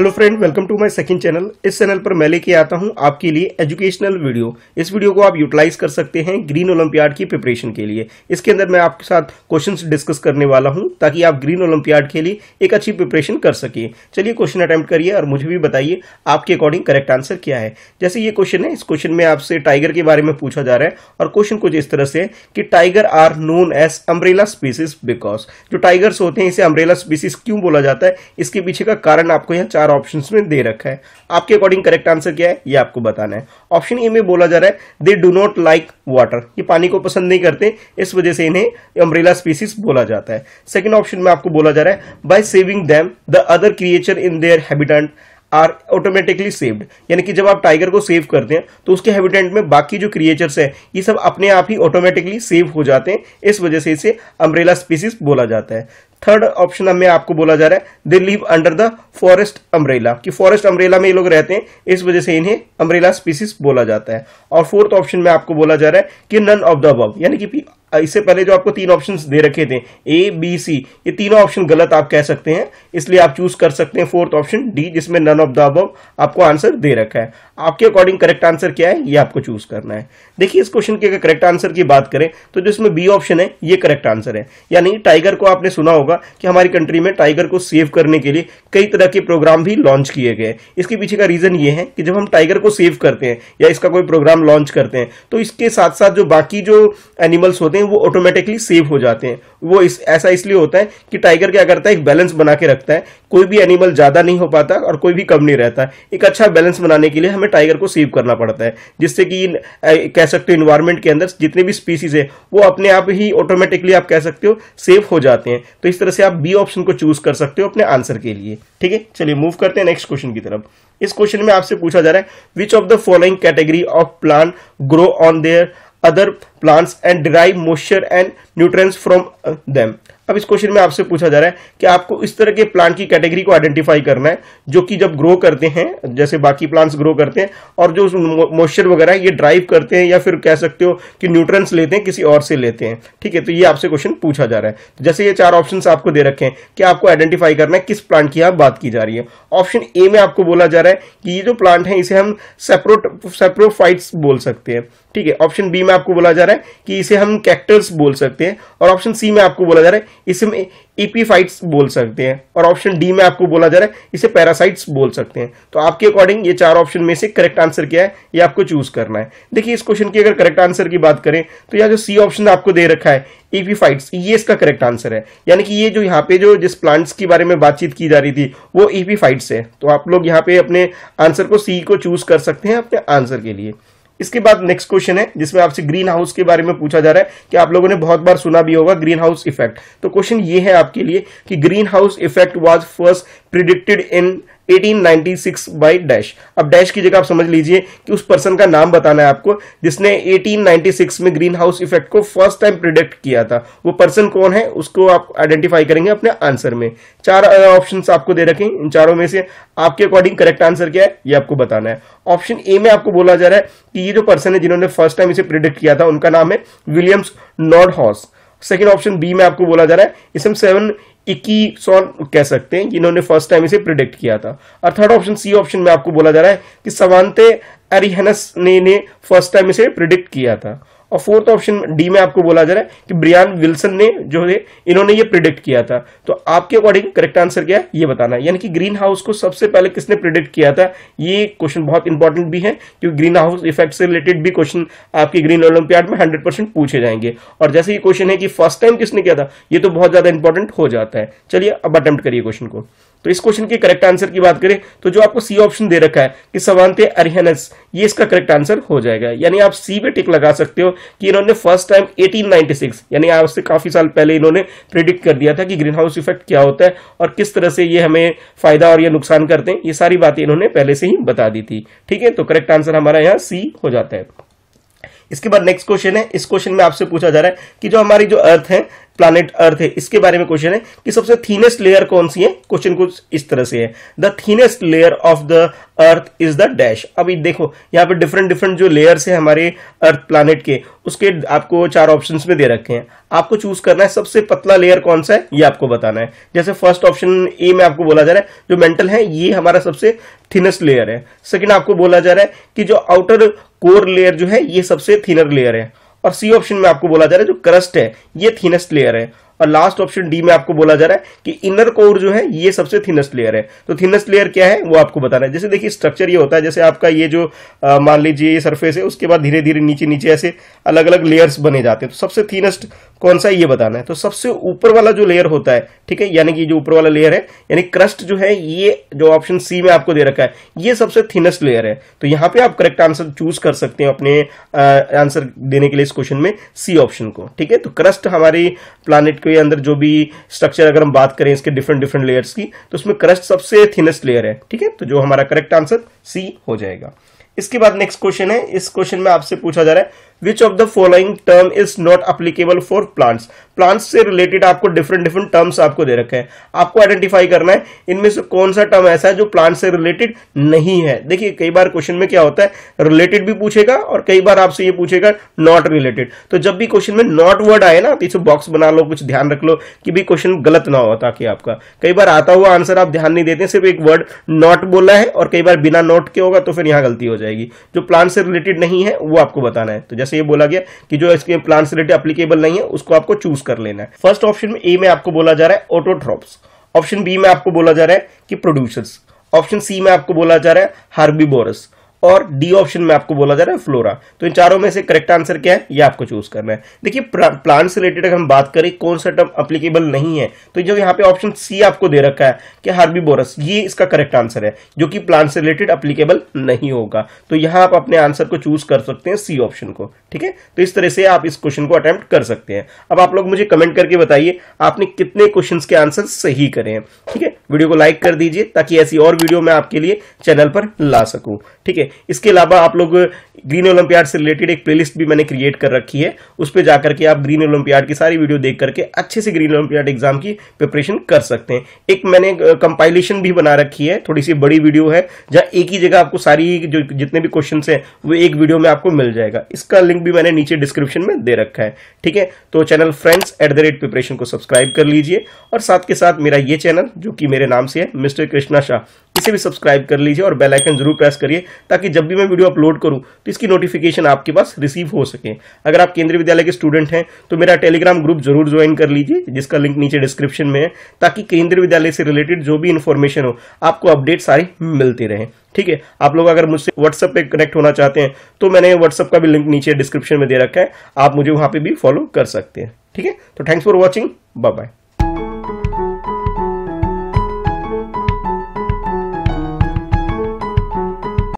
hello friend welcome to my second channel इस channel पर मैं लेके आता हूं आपके लिए एजुकेशनल वीडियो इस वीडियो को आप यूटिलाइज कर सकते हैं ग्रीन ओलंपियाड की प्रिपरेशन के लिए इसके अंदर मैं आपके साथ क्वेश्चंस डिस्कस करने वाला हूं ताकि आप ग्रीन ओलंपियाड के लिए एक अच्छी प्रिपरेशन कर सके चलिए क्वेश्चन अटैम्प्ट करिए और मुझे भी बताइए आपके अकॉर्डिंग करेक्ट आंसर क्या है जैसे ये क्वेश्चन है इस क्वेश्चन में आपसे टाइगर के बारे में पूछा जा रहा है और क्वेश्चन कुछ इस तरह से कि tiger are known as umbrella species because जो टाइगर्स होते हैं इसे अम्ब्रेला स्पीसीज क्यों बोला जाता है इसके पीछे का कारण आपको यहाँ चार चार ऑप्शन में दे रखा है आपके अकॉर्डिंग करेक्ट आंसर क्या है ये आपको बताना है ऑप्शन ए में बोला जा रहा है they do not like water ये पानी को पसंद नहीं करते इस वजह से इन्हें अम्ब्रेला स्पीसीज बोला जाता है सेकेंड ऑप्शन में आपको बोला जा रहा है by saving them the other creature in their habitant are automatically saved यानी कि जब आप टाइगर को सेव करते हैं तो उसके हैबिटेंट में बाकी जो क्रिएचर्स हैं ये सब अपने आप ही ऑटोमेटिकली सेव हो जाते हैं इस वजह से इसे अम्ब्रेला स्पीसीज बोला जाता है थर्ड ऑप्शन में आपको बोला जा रहा है they live under the forest umbrella कि फॉरेस्ट अम्ब्रेला में ये लोग रहते हैं इस वजह से इन्हें अम्ब्रेला स्पीसीज बोला जाता है और फोर्थ ऑप्शन में आपको बोला जा रहा है कि नन ऑफ द अब यानी कि इससे पहले जो आपको तीन ऑप्शन दे रखे थे ए बी सी ये तीनों ऑप्शन गलत आप कह सकते हैं इसलिए आप चूज कर सकते हैं फोर्थ ऑप्शन डी जिसमें नन ऑफ द अब आपको आंसर दे रखा है आपके अकॉर्डिंग करेक्ट आंसर क्या है ये आपको चूज करना है देखिए इस क्वेश्चन के अगर करेक्ट आंसर की बात करें तो जो इसमें बी ऑप्शन है ये करेक्ट आंसर है यानी टाइगर को आपने सुना होगा कि हमारी कंट्री में टाइगर को सेव करने के लिए कई तरह के प्रोग्राम भी लॉन्च किए गए इसके पीछे का रीजन ये है कि जब हम टाइगर को सेव करते हैं या इसका कोई प्रोग्राम लॉन्च करते हैं तो इसके साथ साथ जो बाकी जो एनिमल्स होते हैं होते हैं वो ऑटोमेटिकली सेव हो जाते हैं वो इस ऐसा इसलिए होता है कि टाइगर क्या करता है एक बैलेंस बना के रखता है कोई भी एनिमल ज़्यादा नहीं हो पाता और कोई भी कम नहीं रहता एक अच्छा बैलेंस बनाने के लिए हमें टाइगर को सेव करना पड़ता है जिससे कि कह सकते हो इन्वायरमेंट के अंदर जितने भी स्पीसीज है वो अपने आप ही ऑटोमेटिकली आप कह सकते हो सेव हो जाते हैं तो इस तरह से आप बी ऑप्शन को चूज कर सकते हो अपने आंसर के लिए ठीक है चलिए मूव करते हैं नेक्स्ट क्वेश्चन की तरफ इस क्वेश्चन में आपसे पूछा जा रहा है which of the following category of plant grow on their other plants and derive moisture and nutrients from uh, them अब इस क्वेश्चन में आपसे पूछा जा रहा है कि आपको इस तरह के प्लांट की कैटेगरी को आइडेंटिफाई करना है जो कि जब ग्रो करते हैं जैसे बाकी प्लांट्स ग्रो करते हैं और जो मॉइस्चर वगैरह ये ड्राइव करते हैं या फिर कह सकते हो कि न्यूट्रंस लेते हैं किसी और से लेते हैं ठीक है तो ये आपसे क्वेश्चन पूछा जा रहा है तो जैसे ये चार ऑप्शन आपको दे रखे हैं कि आपको आइडेंटिफाई करना है किस प्लांट की आप बात की जा रही है ऑप्शन ए में आपको बोला जा रहा है कि ये जो प्लांट है इसे हम सेप्रोट सेप्रोफाइट्स बोल सकते हैं ठीक है ऑप्शन बी में आपको बोला जा रहा है कि इसे हम कैक्टर्स बोल सकते हैं और ऑप्शन सी में आपको बोला जा रहा है इसमें ईपीफाइट्स e बोल सकते हैं और ऑप्शन डी में आपको बोला जा रहा है इसे पैरासाइट्स बोल सकते हैं तो आपके अकॉर्डिंग ये चार ऑप्शन में से करेक्ट आंसर क्या है ये आपको चूज करना है देखिए इस क्वेश्चन की अगर करेक्ट आंसर की बात करें तो यह जो सी ऑप्शन आपको दे रखा है ईपीफाइट्स e ये इसका करेक्ट आंसर है यानी कि ये जो यहाँ पे जो जिस प्लांट्स के बारे में बातचीत की जा रही थी वो ईपीफाइट्स e है तो आप लोग यहाँ पे अपने आंसर को सी को चूज कर सकते हैं अपने आंसर के लिए इसके बाद नेक्स्ट क्वेश्चन है जिसमें आपसे ग्रीन हाउस के बारे में पूछा जा रहा है कि आप लोगों ने बहुत बार सुना भी होगा ग्रीन हाउस इफेक्ट तो क्वेश्चन ये है आपके लिए कि greenhouse effect was first predicted in 1896 by dash अब डैश की जगह आप समझ लीजिए कि उस पर्सन का नाम बताना है आपको जिसने 1896 में ग्रीन हाउस इफेक्ट को फर्स्ट टाइम प्रिडिक्ट किया था वो पर्सन कौन है उसको आप आइडेंटिफाई करेंगे अपने आंसर में चार ऑप्शन आपको दे रखें इन चारों में से आपके अकॉर्डिंग करेक्ट आंसर क्या है ये आपको बताना है ऑप्शन ए में आपको बोला जा रहा है कि ये जो पर्सन है जिन्होंने फर्स्ट टाइम इसे प्रिडिक्ट किया था उनका नाम है Williams Nordhaus second option B में आपको बोला जा रहा है इसमें सेवन इक्की कह सकते हैं जिन्होंने फर्स्ट टाइम इसे प्रिडिक्ट किया था और थर्ड ऑप्शन सी ऑप्शन में आपको बोला जा रहा है कि सवानते एरिहनस ने, ने फर्स्ट टाइम इसे प्रिडिक्ट किया था और फोर्थ ऑप्शन डी में आपको बोला जा रहा है कि ब्रियान विल्सन ने जो है इन्होंने ये प्रिडिक्ट किया था तो आपके अकॉर्डिंग करेक्ट आंसर क्या है ये बताना यानी कि ग्रीन हाउस को सबसे पहले किसने प्रिडिक्ट किया था ये क्वेश्चन बहुत इंपॉर्टेंट भी है क्योंकि ग्रीन हाउस इफेक्ट से रिलेटेड भी क्वेश्चन आपके ग्रीन ओलंपियाड में हंड्रेड पूछे जाएंगे और जैसे ये क्वेश्चन है कि फर्स्ट टाइम किसने किया था ये तो बहुत ज्यादा इंपॉर्टेंट हो जाता है चलिए अब अटेम्प्ट करिए क्वेश्चन को तो इस क्वेश्चन के करेक्ट आंसर की बात करें तो जो आपको सी ऑप्शन दे रखा है कि सवानते अरिहनस ये इसका करेक्ट आंसर हो जाएगा यानी आप सी पे टिक लगा सकते हो कि इन्होंने फर्स्ट टाइम 1896 यानी आज से काफी साल पहले इन्होंने प्रिडिक्ट कर दिया था कि ग्रीन हाउस इफेक्ट क्या होता है और किस तरह से ये हमें फायदा और ये नुकसान करते हैं ये सारी बातें इन्होंने पहले से ही बता दी थी ठीक है तो करेक्ट आंसर हमारा यहाँ सी हो जाता है इसके बाद नेक्स्ट क्वेश्चन है इस क्वेश्चन में आपसे पूछा जा रहा है कि जो हमारी जो अर्थ है प्लानिट अर्थ है इसके बारे में क्वेश्चन है कि सबसे थीनेस्ट लेयर कौन सी है क्वेश्चन कुछ इस तरह से है the thinnest layer of the earth is the dash अभी देखो यहाँ पे डिफरेंट डिफरेंट जो लेयर्स है हमारे अर्थ प्लानिट के उसके आपको चार ऑप्शन में दे रखे हैं आपको चूज करना है सबसे पतला लेयर कौन सा है ये आपको बताना है जैसे फर्स्ट ऑप्शन ए में आपको बोला जा रहा है जो मेंटल है ये हमारा सबसे थिनेस्ट लेयर है सेकंड आपको बोला जा रहा है कि जो आउटर कोर लेयर जो है ये सबसे थिनर लेयर है और सी ऑप्शन में आपको बोला जा रहा है जो क्रस्ट है ये थीनेस्ट लेयर है और लास्ट ऑप्शन डी में आपको बोला जा रहा है कि इनर कोर जो है ये सबसे थिनेस्ट लेयर है तो थिनेस्ट लेयर क्या है वो आपको बताना है जैसे देखिए स्ट्रक्चर ये होता है जैसे आपका ये जो मान लीजिए ये सरफेस है उसके बाद धीरे धीरे नीचे नीचे ऐसे अलग अलग लेयर्स बने जाते हैं तो सबसे थिनेस्ट कौन सा ये बताना है तो सबसे ऊपर वाला जो लेयर होता है ठीक है यानी कि जो ऊपर वाला लेयर है यानी क्रस्ट जो है ये जो ऑप्शन सी में आपको दे रखा है ये सबसे थिनेस्ट लेयर है तो यहां पे आप करेक्ट आंसर चूज कर सकते हैं अपने आंसर देने के लिए इस क्वेश्चन में सी ऑप्शन को ठीक है तो क्रस्ट हमारी प्लानिट के अंदर जो भी स्ट्रक्चर अगर हम बात करें इसके डिफरेंट डिफरेंट लेयर्स की तो उसमें क्रस्ट सबसे थिनेस्ट लेयर है ठीक है तो जो हमारा करेक्ट आंसर सी हो जाएगा इसके बाद नेक्स्ट क्वेश्चन है इस क्वेश्चन में आपसे पूछा जा रहा है which of the following term is not applicable for plants plants से रिलेटेड आपको डिफरेंट डिफरेंट टर्म्स आपको दे रखे हैं आपको आइडेंटिफाई करना है इनमें से कौन सा टर्म ऐसा है जो प्लांट से रिलेटेड नहीं है देखिए कई बार क्वेश्चन में क्या होता है रिलेटेड भी पूछेगा और कई बार आपसे ये पूछेगा नॉट रिलेटेड तो जब भी क्वेश्चन में नॉट वर्ड आए ना तो इसे बॉक्स बना लो कुछ ध्यान रख लो कि भी क्वेश्चन गलत ना हो ताकि आपका कई बार आता हुआ आंसर आप ध्यान नहीं देते सिर्फ एक वर्ड नॉट बोला है और कई बार बिना नॉट के होगा तो फिर यहां गलती हो जाएगी जो प्लांट से रिलेटेड नहीं है वो आपको बताना है तो जैसे जैसे ये बोला गया कि जो इसके प्लांट रिलेटेड अप्लीकेबल नहीं है उसको आपको चूज कर लेना है फर्स्ट ऑप्शन में ए में आपको बोला जा रहा है ऑटोट्रॉप्स ऑप्शन बी में आपको बोला जा रहा है कि प्रोड्यूसर्स ऑप्शन सी में आपको बोला जा रहा है हार्बी बोरस और डी ऑप्शन में आपको बोला जा रहा है फ्लोरा तो इन चारों में से करेक्ट आंसर क्या है ये आपको चूज करना है देखिए प्लांट से रिलेटेड अगर हम बात करें कौन सा टर्म अप्लीकेबल नहीं है तो जो यहाँ पे ऑप्शन सी आपको दे रखा है कि हार्बी बोरस ये इसका करेक्ट आंसर है जो कि प्लांट से रिलेटेड अप्लीकेबल नहीं होगा तो यहाँ आप अपने आंसर को चूज कर सकते हैं सी ऑप्शन को ठीक है तो इस तरह से आप इस क्वेश्चन को अटेम्प्ट कर सकते हैं अब आप लोग मुझे कमेंट करके बताइए आपने कितने क्वेश्चन के आंसर सही करे हैं ठीक है वीडियो को लाइक कर दीजिए ताकि ऐसी और वीडियो मैं आपके लिए चैनल पर ला सकूं ठीक है इसके अलावा आप लोग ग्रीन ओलंपियाड से रिलेटेड एक प्लेलिस्ट भी मैंने क्रिएट कर रखी है उस पर जाकर के आप ग्रीन ओलंपियाड की सारी वीडियो देख करके अच्छे से ग्रीन ओलंपियाड एग्जाम की प्रिपरेशन कर सकते हैं एक मैंने कंपाइलेशन भी बना रखी है थोड़ी सी बड़ी वीडियो है जहाँ एक ही जगह आपको सारी जो जितने भी क्वेश्चन हैं वो एक वीडियो में आपको मिल जाएगा इसका लिंक भी मैंने नीचे डिस्क्रिप्शन में दे रखा है ठीक है तो channel friends at the rate preparation को सब्सक्राइब कर लीजिए और साथ के साथ मेरा ये चैनल जो कि मेरे मेरे नाम से है मिस्टर कृष्णा शाह इसे भी सब्सक्राइब कर लीजिए और बेल आइकन जरूर प्रेस करिए ताकि जब भी मैं वीडियो अपलोड करूं तो इसकी नोटिफिकेशन आपके पास रिसीव हो सके अगर आप केंद्रीय विद्यालय के स्टूडेंट हैं तो मेरा टेलीग्राम ग्रुप जरूर ज्वाइन कर लीजिए जिसका लिंक नीचे डिस्क्रिप्शन में है ताकि केंद्रीय विद्यालय से रिलेटेड जो भी इन्फॉर्मेशन हो आपको अपडेट सारी मिलते रहे ठीक है आप लोग अगर मुझसे व्हाट्सएप पे कनेक्ट होना चाहते हैं तो मैंने व्हाट्सएप का भी लिंक नीचे डिस्क्रिप्शन में दे रखा है आप मुझे वहां पे भी फॉलो कर सकते हैं ठीक है तो thanks for watching bye bye